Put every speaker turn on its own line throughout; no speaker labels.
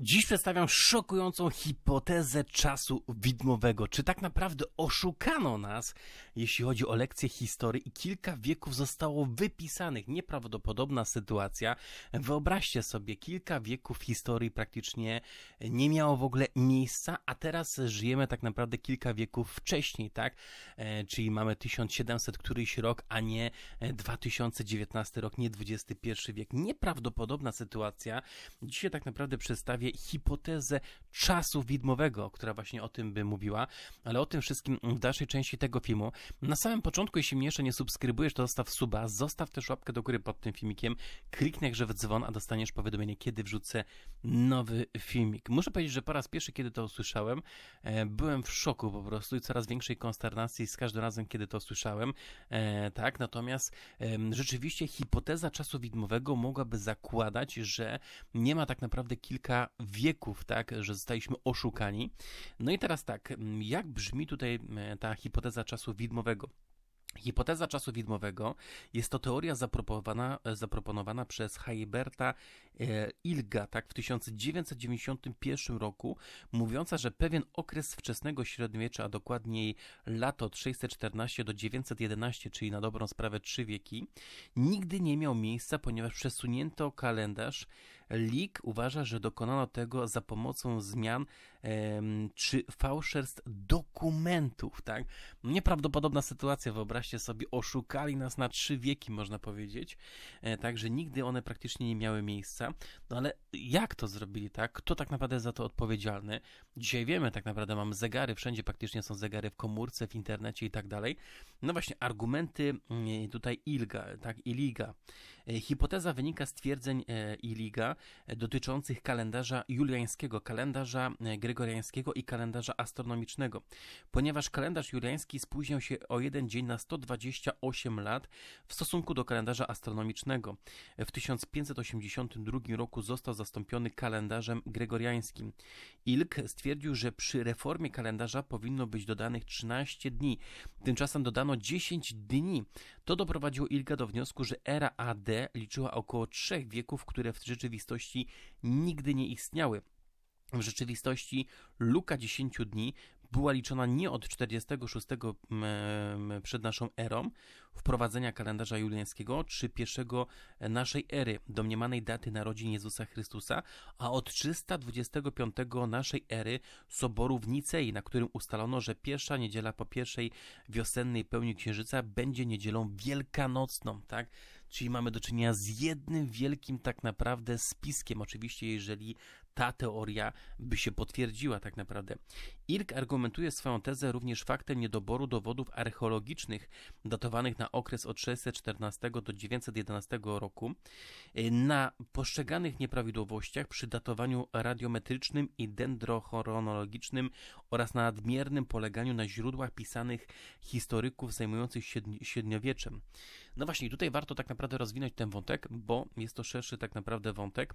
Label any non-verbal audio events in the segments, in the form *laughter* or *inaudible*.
Dziś przedstawiam szokującą hipotezę czasu widmowego. Czy tak naprawdę oszukano nas, jeśli chodzi o lekcje historii i kilka wieków zostało wypisanych? Nieprawdopodobna sytuacja. Wyobraźcie sobie, kilka wieków historii praktycznie nie miało w ogóle miejsca, a teraz żyjemy tak naprawdę kilka wieków wcześniej, tak? E, czyli mamy 1700 któryś rok, a nie 2019 e, rok, nie 21 wiek. Nieprawdopodobna sytuacja. Dzisiaj tak naprawdę przedstawię sobie hipotezę czasu widmowego, która właśnie o tym by mówiła, ale o tym wszystkim w dalszej części tego filmu. Na samym początku, jeśli mnie jeszcze nie subskrybujesz, to zostaw suba, zostaw też łapkę do góry pod tym filmikiem, kliknij jakże w dzwon, a dostaniesz powiadomienie, kiedy wrzucę nowy filmik. Muszę powiedzieć, że po raz pierwszy, kiedy to usłyszałem, e, byłem w szoku po prostu i coraz większej konsternacji z każdym razem, kiedy to usłyszałem. E, tak, natomiast rzeczywiście hipoteza czasu widmowego mogłaby zakładać, że nie ma tak naprawdę kilka wieków, tak, że zostaliśmy oszukani. No i teraz tak, jak brzmi tutaj e, ta hipoteza czasu widmowego? Hipoteza czasu widmowego jest to teoria zaproponowana, zaproponowana przez Heiberta e, Ilga tak, w 1991 roku, mówiąca, że pewien okres wczesnego średniowiecza, a dokładniej lato 614 do 911, czyli na dobrą sprawę trzy wieki, nigdy nie miał miejsca, ponieważ przesunięto kalendarz. Lig uważa, że dokonano tego za pomocą zmian czy fałszerstw do dokumentów, tak? Nieprawdopodobna sytuacja, wyobraźcie sobie, oszukali nas na trzy wieki, można powiedzieć, e, także nigdy one praktycznie nie miały miejsca, no ale jak to zrobili, tak? Kto tak naprawdę jest za to odpowiedzialny? Dzisiaj wiemy, tak naprawdę mamy zegary, wszędzie praktycznie są zegary w komórce, w internecie i tak dalej. No właśnie, argumenty mm, tutaj Ilga, tak, Iliga, E, hipoteza wynika z twierdzeń e, Iliga e, dotyczących kalendarza juliańskiego, kalendarza gregoriańskiego i kalendarza astronomicznego. Ponieważ kalendarz juliański spóźniał się o jeden dzień na 128 lat w stosunku do kalendarza astronomicznego. W 1582 roku został zastąpiony kalendarzem gregoriańskim. Ilk stwierdził, że przy reformie kalendarza powinno być dodanych 13 dni. Tymczasem dodano 10 dni. To doprowadziło Ilga do wniosku, że era AD liczyła około trzech wieków, które w rzeczywistości nigdy nie istniały. W rzeczywistości luka 10 dni była liczona nie od 46 mm, mm, przed naszą erą wprowadzenia kalendarza juliańskiego czy pierwszego e, naszej ery, domniemanej daty narodzin Jezusa Chrystusa, a od 325 naszej ery soboru w Nicei, na którym ustalono, że pierwsza niedziela po pierwszej wiosennej pełni księżyca będzie niedzielą wielkanocną, tak? Czyli mamy do czynienia z jednym wielkim tak naprawdę spiskiem. Oczywiście, jeżeli ta teoria by się potwierdziła tak naprawdę. Irk argumentuje swoją tezę również faktem niedoboru dowodów archeologicznych datowanych na okres od 614 do 911 roku e, na postrzeganych nieprawidłowościach przy datowaniu radiometrycznym i dendrochronologicznym oraz na nadmiernym poleganiu na źródłach pisanych historyków zajmujących się średniowieczem. No właśnie, tutaj warto tak naprawdę rozwinąć ten wątek, bo jest to szerszy tak naprawdę wątek.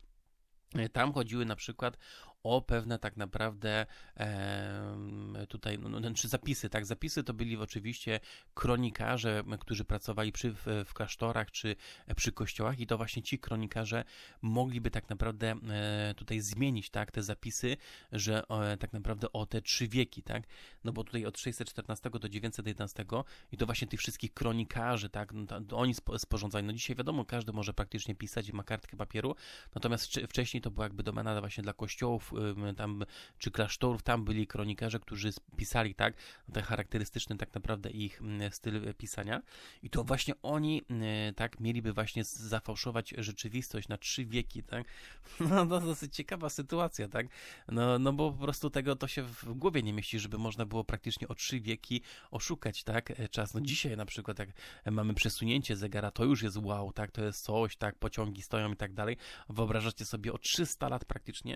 Tam chodziły na przykład o pewne tak naprawdę e, tutaj, no, no, znaczy zapisy, tak, zapisy to byli oczywiście kronikarze, którzy pracowali przy, w, w klasztorach czy przy kościołach i to właśnie ci kronikarze mogliby tak naprawdę e, tutaj zmienić, tak, te zapisy, że e, tak naprawdę o te trzy wieki, tak, no bo tutaj od 614 do 911 i to właśnie tych wszystkich kronikarzy, tak, no, to oni sporządzali, no dzisiaj wiadomo, każdy może praktycznie pisać i ma kartkę papieru, natomiast wcześniej to była jakby domena właśnie dla kościołów, Y, tam, czy klasztorów, tam byli kronikarze, którzy pisali tak, te charakterystyczny tak naprawdę ich mm, styl y, pisania i to właśnie oni y, tak mieliby właśnie zafałszować rzeczywistość na trzy wieki, tak, *laughs* no to dosyć ciekawa sytuacja, tak, no, no bo po prostu tego to się w głowie nie mieści, żeby można było praktycznie o trzy wieki oszukać, tak, e, czas, no dzisiaj na przykład jak mamy przesunięcie zegara, to już jest wow, tak, to jest coś, tak, pociągi stoją i tak dalej, wyobrażacie sobie o 300 lat praktycznie,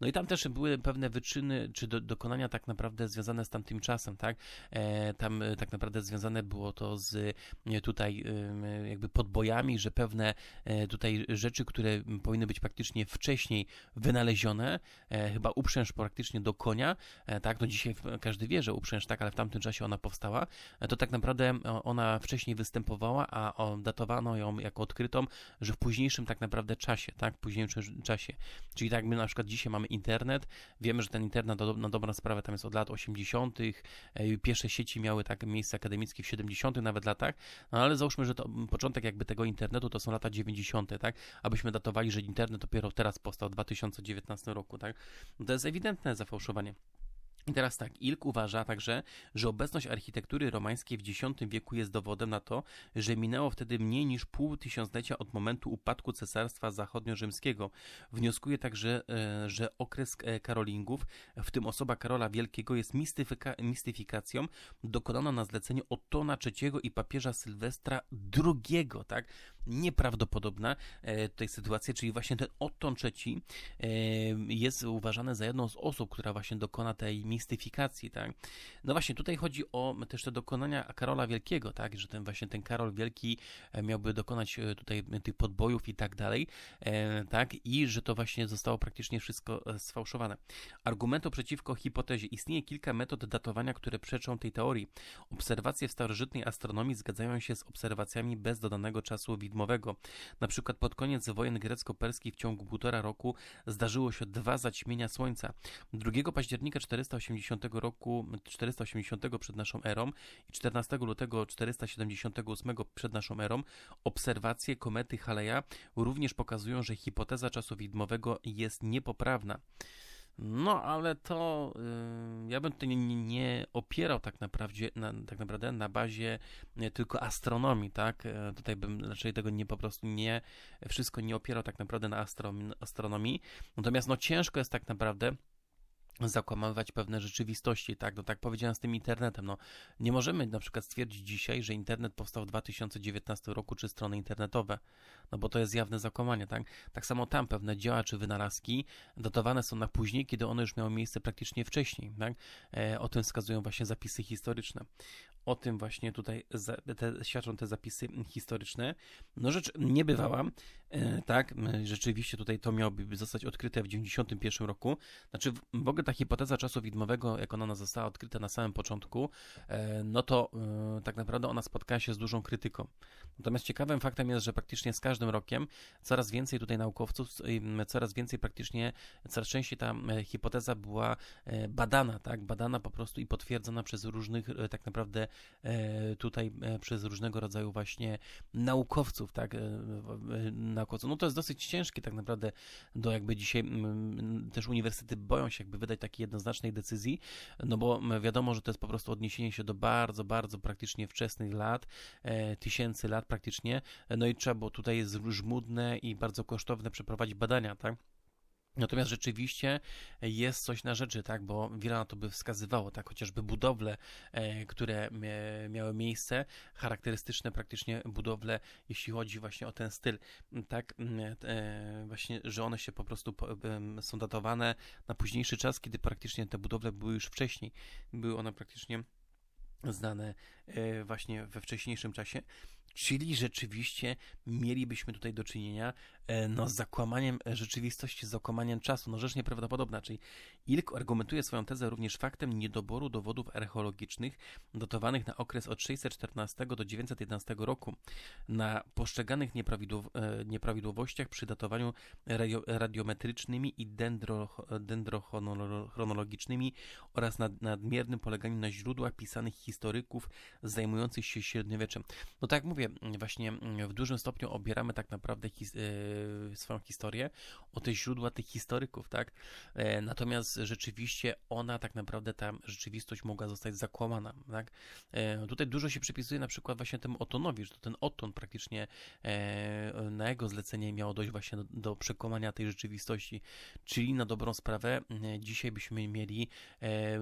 no i tam też były pewne wyczyny, czy do, dokonania tak naprawdę związane z tamtym czasem, tak? E, tam e, tak naprawdę związane było to z e, tutaj jakby podbojami, że pewne tutaj rzeczy, które powinny być praktycznie wcześniej wynalezione, chyba uprzęż praktycznie do konia, tak? No dzisiaj każdy wie, że uprzęż tak, ale w tamtym czasie ona powstała, to tak naprawdę ona wcześniej występowała, a datowano ją jako odkrytą, że w późniejszym tak naprawdę czasie, tak? W późniejszym czasie. Czyli tak my na przykład dzisiaj mamy internet, internet. Wiemy, że ten internet na, do, na dobrą sprawę tam jest od lat 80., e, pierwsze sieci miały tak miejsce akademickie w 70., nawet latach, no ale załóżmy, że to początek jakby tego internetu to są lata 90., tak? Abyśmy datowali, że internet dopiero teraz powstał w 2019 roku, tak? to jest ewidentne zafałszowanie. I teraz tak, Ilk uważa także, że obecność architektury romańskiej w X wieku jest dowodem na to, że minęło wtedy mniej niż pół tysiąclecia od momentu upadku Cesarstwa Zachodnio-Rzymskiego. Wnioskuje także, e, że okres e, Karolingów, w tym osoba Karola Wielkiego, jest mistyfika mistyfikacją dokonaną na zlecenie Otona III i papieża Sylwestra II, tak? nieprawdopodobna e, tej sytuacji, czyli właśnie ten Otton III e, jest uważany za jedną z osób, która właśnie dokona tej mistyfikacji, tak. No właśnie, tutaj chodzi o też te dokonania Karola Wielkiego, tak, że ten właśnie ten Karol Wielki e, miałby dokonać tutaj tych podbojów i tak dalej, tak, i że to właśnie zostało praktycznie wszystko sfałszowane. Argumentu przeciwko hipotezie istnieje kilka metod datowania, które przeczą tej teorii. Obserwacje w starożytnej astronomii zgadzają się z obserwacjami bez dodanego czasu widnienia siódmowego. Na przykład pod koniec wojen grecko-perskich w ciągu półtora roku zdarzyło się dwa zaćmienia słońca. 2 października 480 roku 480 przed naszą erą i 14 lutego 478 przed naszą erą obserwacje komety Haleja również pokazują, że hipoteza czasu widmowego jest niepoprawna. No, ale to y, ja bym tutaj nie, nie opierał tak naprawdę, na, tak naprawdę na bazie y, tylko astronomii, tak? Y, tutaj bym raczej tego nie po prostu nie, wszystko nie opierał tak naprawdę na astro, astronomii. Natomiast no ciężko jest tak naprawdę zakłamywać pewne rzeczywistości, tak, no tak powiedziałem z tym internetem, no nie możemy na przykład stwierdzić dzisiaj, że internet powstał w 2019 roku, czy strony internetowe, no bo to jest jawne zakłamanie, tak, tak samo tam pewne dzieła czy wynalazki datowane są na później, kiedy one już miały miejsce praktycznie wcześniej, tak, e, o tym wskazują właśnie zapisy historyczne, o tym właśnie tutaj za, te, świadczą te zapisy historyczne, no rzecz niebywała, e, tak, e, rzeczywiście tutaj to miałoby zostać odkryte w 91 roku, znaczy w ogóle ta hipoteza czasu widmowego, jak ona została odkryta na samym początku, e, no to e, tak naprawdę ona spotkała się z dużą krytyką. Natomiast ciekawym faktem jest, że praktycznie z każdym rokiem coraz więcej tutaj naukowców, coraz więcej praktycznie, coraz częściej ta e, hipoteza była badana, tak, badana po prostu i potwierdzona przez różnych tak naprawdę tutaj przez różnego rodzaju właśnie naukowców, tak, naukowców. No to jest dosyć ciężkie tak naprawdę do jakby dzisiaj też uniwersytety boją się jakby wydać wydać takiej jednoznacznej decyzji, no bo mm, wiadomo, że to jest po prostu odniesienie się do bardzo, bardzo praktycznie wczesnych lat, e, tysięcy lat praktycznie, e, no i trzeba było tutaj jest żmudne i bardzo kosztowne przeprowadzić badania, tak? Natomiast rzeczywiście jest coś na rzeczy, tak, bo wiele na to by wskazywało, tak, chociażby budowle, e, które miały miejsce, charakterystyczne praktycznie budowle, jeśli chodzi właśnie o ten styl, tak, e, e, właśnie, że one się po prostu są datowane na późniejszy czas, kiedy praktycznie te budowle były już wcześniej, były one praktycznie znane właśnie we wcześniejszym czasie. Czyli rzeczywiście mielibyśmy tutaj do czynienia e, no, z zakłamaniem rzeczywistości, z zakłamaniem czasu. No rzecz nieprawdopodobna. Czyli Ilk argumentuje swoją tezę również faktem niedoboru dowodów archeologicznych datowanych na okres od 614 do 911 roku na postrzeganych nieprawidłow e, nieprawidłowościach przy datowaniu radio radiometrycznymi i dendro dendrochronologicznymi oraz nad nadmiernym poleganiu na źródłach pisanych historyków zajmujących się średniowieczem. No tak jak mówię, właśnie mm, w dużym stopniu obieramy tak naprawdę his e, swoją historię o te źródła tych historyków, tak? E, natomiast rzeczywiście ona tak naprawdę, ta rzeczywistość mogła zostać zakłamana, tak? E, no tutaj dużo się przypisuje na przykład właśnie temu Otonowi, że to ten Oton praktycznie na jego zlecenie miało dojść właśnie do, do tej rzeczywistości, czyli na dobrą sprawę mm, dzisiaj byśmy mieli,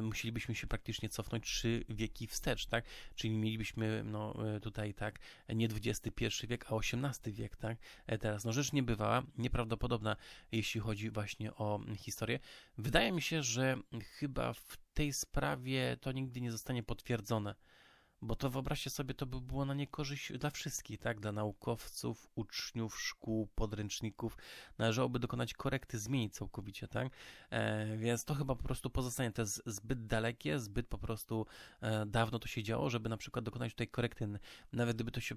musielibyśmy się praktycznie cofnąć trzy wieki wstecz, tak? Czyli mielibyśmy no, tutaj tak nie XXI wiek, a XVIII wiek, tak? E, teraz, no rzecz niebywała, nieprawdopodobna, jeśli chodzi właśnie o mm, historię. Wydaje mi się, że chyba w tej sprawie to nigdy nie zostanie potwierdzone. Bo to wyobraźcie sobie, to by było na niekorzyść dla wszystkich, tak? Dla naukowców, uczniów, szkół, podręczników. Należałoby dokonać korekty, zmienić całkowicie, tak? E, więc to chyba po prostu pozostanie. To jest zbyt dalekie, zbyt po prostu e, dawno to się działo, żeby na przykład dokonać tutaj korekty. Nawet gdyby to, się,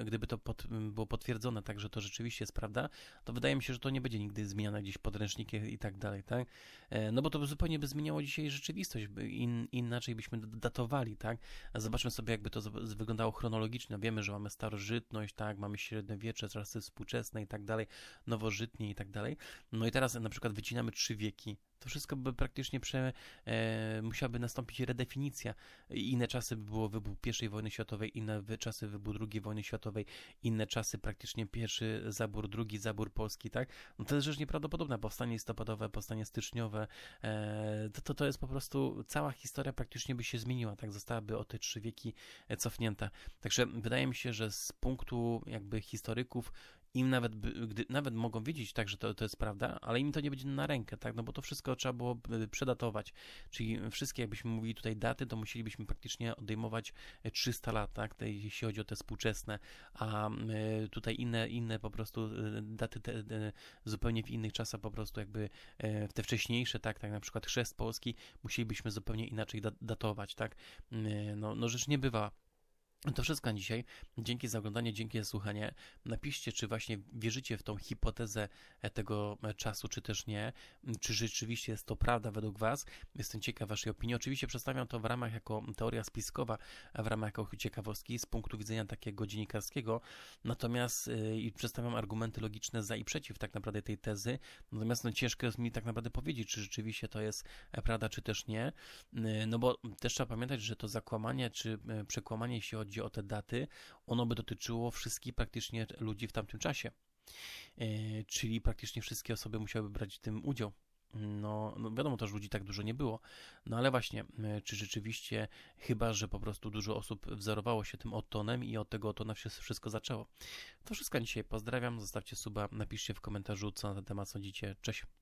e, gdyby to pod, było potwierdzone, tak, że to rzeczywiście jest prawda, to wydaje mi się, że to nie będzie nigdy zmieniane gdzieś podręcznikiem i tak dalej, tak? E, no bo to zupełnie by zmieniało dzisiaj rzeczywistość, in, inaczej byśmy datowali, tak? Zobaczmy sobie jakby to wyglądało chronologicznie. No, wiemy, że mamy starożytność, tak, mamy średniowiecze, czasy współczesne i tak dalej, nowożytnie i tak dalej. No i teraz na przykład wycinamy trzy wieki. To wszystko by praktycznie prze, e, musiałaby nastąpić redefinicja. Inne czasy by było wybuch I wojny światowej, inne czasy wybuch II wojny światowej, inne czasy praktycznie pierwszy zabór, drugi zabór Polski, tak? No to jest rzecz nieprawdopodobna. Powstanie listopadowe, powstanie styczniowe, e, to, to, to jest po prostu cała historia praktycznie by się zmieniła, tak? Zostałaby o te trzy wieki cofnięta. Także wydaje mi się, że z punktu jakby historyków im nawet, gdy, nawet mogą wiedzieć tak, że to, to jest prawda, ale im to nie będzie na rękę, tak, no bo to wszystko trzeba było e, przedatować, czyli wszystkie, jakbyśmy mówili tutaj daty, to musielibyśmy praktycznie odejmować 300 e, lat, tak, jeśli chodzi o te współczesne, a e, tutaj inne, inne po prostu daty te, te, zupełnie w innych czasach po prostu jakby w te wcześniejsze, tak, tak, na przykład chrzest Polski musielibyśmy zupełnie inaczej datować, tak, no, no rzecz nie bywa to wszystko na dzisiaj. Dzięki za oglądanie, dzięki za słuchanie. Napiszcie, czy właśnie wierzycie w tą hipotezę e, tego e, czasu, czy też nie. Czy rzeczywiście jest to prawda według Was? Jestem ciekaw Waszej opinii. Oczywiście przedstawiam to w ramach jako teoria spiskowa, w ramach jako ciekawostki z punktu widzenia takiego dziennikarskiego. Natomiast e, i przedstawiam argumenty logiczne za i przeciw tak naprawdę tej tezy. Natomiast no, ciężko jest mi tak naprawdę powiedzieć, czy rzeczywiście to jest prawda, czy też nie. No bo też trzeba pamiętać, że to zakłamanie, czy przekłamanie, jeśli chodzi chodzi o te daty, ono by dotyczyło wszystkich praktycznie ludzi w tamtym czasie. E, czyli praktycznie wszystkie osoby musiałyby brać w tym udział. No, no wiadomo też ludzi tak dużo nie było. No ale właśnie, e, czy rzeczywiście, chyba że po prostu dużo osób wzorowało się tym otonem i od tego otona się wszystko zaczęło. To wszystko dzisiaj pozdrawiam, zostawcie suba, napiszcie w komentarzu co na ten temat sądzicie. Cześć!